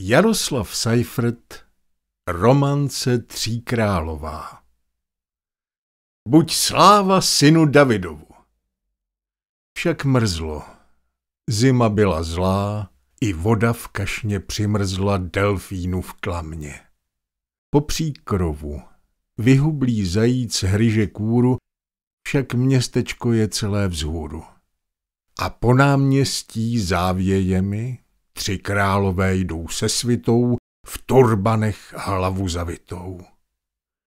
Jaroslav Seifert Romance Tří králová Buď sláva synu Davidovu. Však mrzlo. Zima byla zlá, i voda v kašně přimrzla delfínu v klamně. Po příkrovu vyhublý zajíc hryže kůru, však městečko je celé vzhůru. A po náměstí závějemi Tři králové jdou se svitou, v torbanech hlavu zavitou.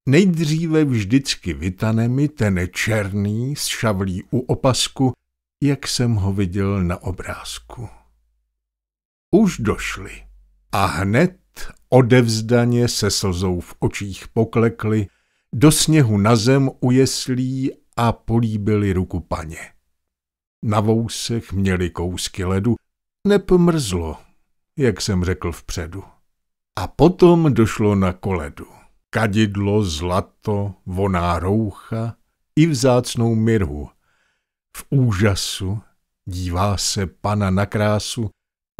Nejdříve vždycky vytane mi ten černý s šavlí u opasku, jak jsem ho viděl na obrázku. Už došli a hned odevzdaně se slzou v očích poklekli, do sněhu na zem ujeslí a políbili ruku paně. Na vousech měli kousky ledu, Nepomrzlo, jak jsem řekl vpředu. A potom došlo na koledu. Kadidlo, zlato, voná roucha i vzácnou mirhu. V úžasu dívá se pana na krásu,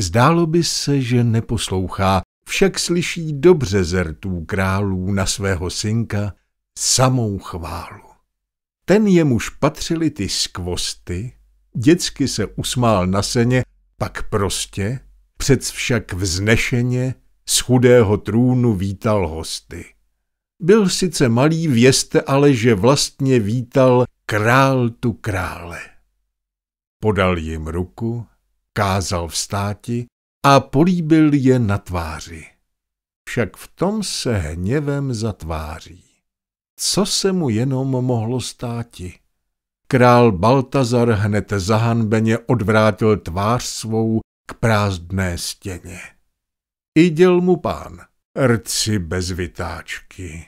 zdálo by se, že neposlouchá, však slyší dobře zertů králů na svého synka samou chválu. Ten jemuž patřili ty skvosty, dětsky se usmál na seně pak prostě, před však vznešeně, z chudého trůnu vítal hosty. Byl sice malý, vězte ale, že vlastně vítal král tu krále. Podal jim ruku, kázal vstáti a políbil je na tváři. Však v tom se hněvem zatváří. Co se mu jenom mohlo státi? Král Baltazar hned zahanbeně odvrátil tvář svou k prázdné stěně. Iděl mu pán, rci bez vytáčky.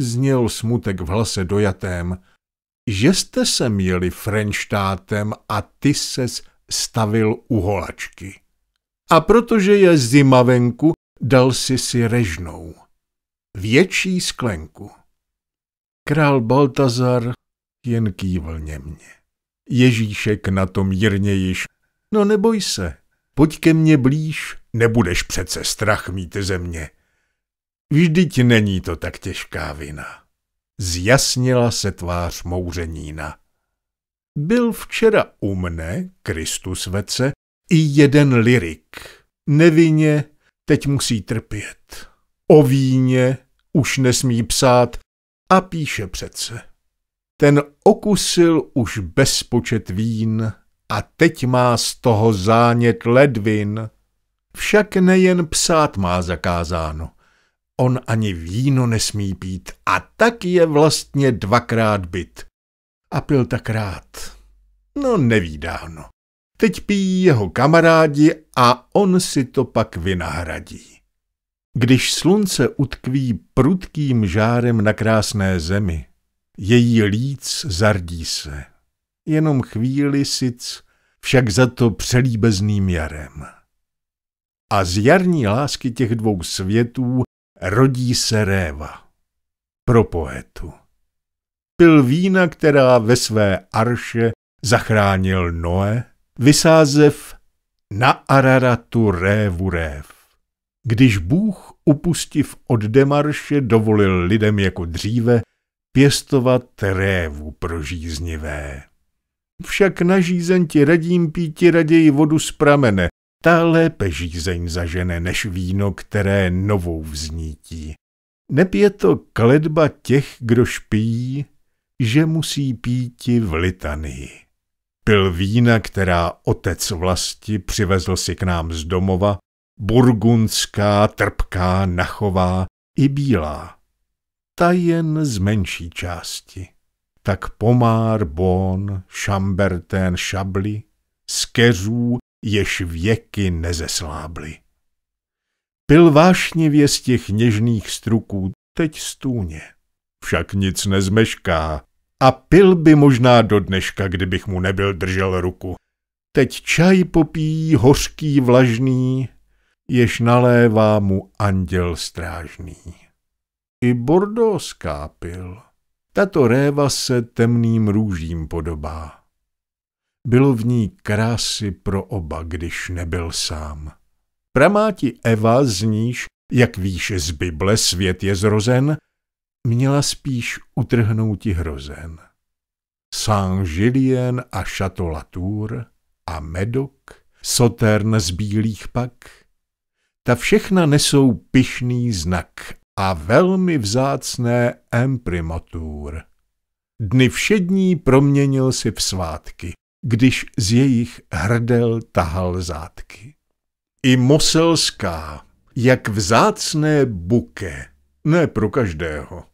Zněl smutek v hlase dojatém. Že jste se měli Frenštátem a ty ses stavil u holačky. A protože je zima venku, dal si si režnou. Větší sklenku. Král Baltazar jen kývl němně. Ježíšek na jirně již. No neboj se, pojď ke mně blíž, nebudeš přece strach mít ze mě. Vždyť není to tak těžká vina. Zjasnila se tvář mouřenína. Byl včera u mne, Kristus vece, i jeden lirik. Nevině teď musí trpět. O víně už nesmí psát a píše přece ten okusil už bezpočet vín a teď má z toho zánět ledvin. Však nejen psát má zakázáno. On ani víno nesmí pít a tak je vlastně dvakrát byt. A pil tak rád. No nevídáno. Teď pijí jeho kamarádi a on si to pak vynahradí. Když slunce utkví prudkým žárem na krásné zemi, její líc zardí se. Jenom chvíli sic, však za to přelíbezným jarem. A z jarní lásky těch dvou světů rodí se réva. Pro poetu. Pil vína, která ve své arše zachránil Noe, vysázev na Araratu révu rév. Když Bůh upustiv od demarše dovolil lidem jako dříve pěstovat trévu prožíznivé. Však na žízeň ti radím píti raději vodu z pramene, ta lépe žízeň zažene než víno, které novou vznítí. Nepije je to kledba těch, kdo špijí, že musí píti v litanii. Pil vína, která otec vlasti přivezl si k nám z domova, burgundská, trpká, nachová i bílá ta jen z menší části. Tak Pomár, Bon, Šambertén, Šabli, z keřů, jež věky nezeslábly. Pil vášnivě z těch něžných struků teď stůně, však nic nezmešká, a pil by možná do dneška, kdybych mu nebyl držel ruku. Teď čaj popí hořký vlažný, jež nalévá mu anděl strážný i Bordeaux skápil. Tato réva se temným růžím podobá. Bylo v ní krásy pro oba, když nebyl sám. Pramáti Eva, z níž, jak víš z Bible, svět je zrozen, měla spíš utrhnouti hrozen. Saint-Gilien a Chateau Latour a Medoc, Sotern z Bílých pak, ta všechna nesou pyšný znak a velmi vzácné emprimatur. Dny všední proměnil si v svátky, když z jejich hrdel tahal zátky. I moselská, jak vzácné buke, ne pro každého.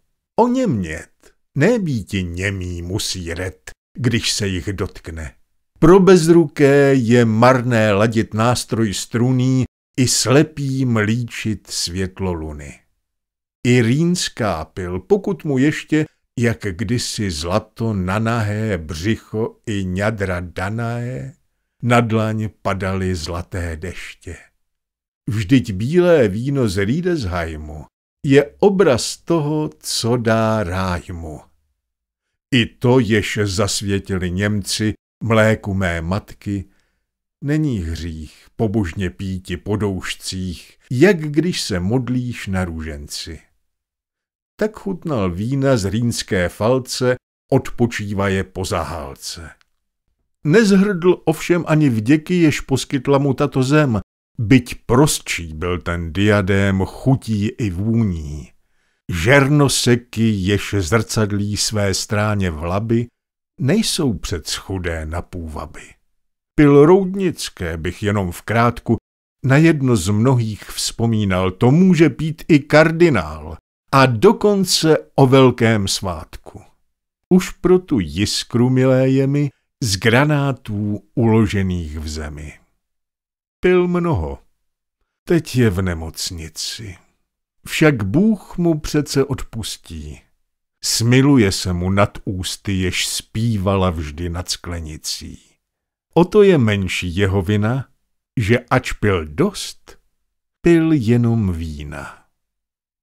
O němět, nebíti němí musí ret, když se jich dotkne. Pro bezruké je marné ladit nástroj struný i slepým líčit světlo luny. Irín skápil, pokud mu ještě, jak kdysi zlato na nahé břicho i ňadra danaé, na dlaň padaly zlaté deště. Vždyť bílé víno z Riedesheimu je obraz toho, co dá rájmu. I to, jež zasvětili Němci mléku mé matky, není hřích pobožně píti po doušcích, jak když se modlíš na růženci tak chutnal vína z rýnské falce, odpočívaje po zahálce. Nezhrdl ovšem ani vděky, jež poskytla mu tato zem, byť prostší byl ten diadém chutí i vůní. Žernoseky, jež zrcadlí své stráně v laby, nejsou před schudé na půvaby. Pil roudnické bych jenom v krátku na jedno z mnohých vzpomínal, to může pít i kardinál, a dokonce o velkém svátku. Už pro tu jiskru, milé jemi, z granátů uložených v zemi. Pil mnoho. Teď je v nemocnici. Však Bůh mu přece odpustí. Smiluje se mu nad ústy, jež zpívala vždy nad sklenicí. O to je menší jeho vina, že ač pil dost, pil jenom vína.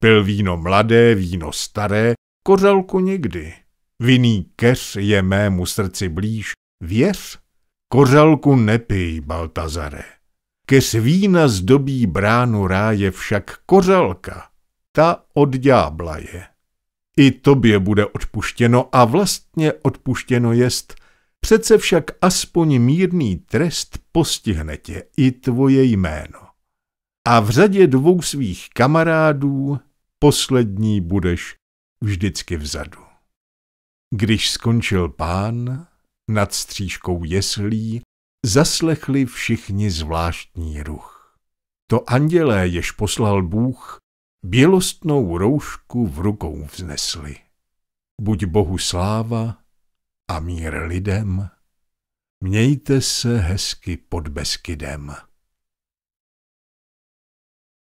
Pil víno mladé, víno staré, kořalku nikdy. Vinný keř je mému srdci blíž, věř? Kořalku nepij, Baltazare. Keř vína zdobí bránu ráje však kořalka, ta od ďábla je. I tobě bude odpuštěno a vlastně odpuštěno jest, přece však aspoň mírný trest postihne tě i tvoje jméno. A v řadě dvou svých kamarádů poslední budeš vždycky vzadu. Když skončil pán, nad střížkou jeslí zaslechli všichni zvláštní ruch. To andělé, jež poslal Bůh, bělostnou roušku v rukou vznesli. Buď Bohu sláva a mír lidem, mějte se hezky pod Beskydem.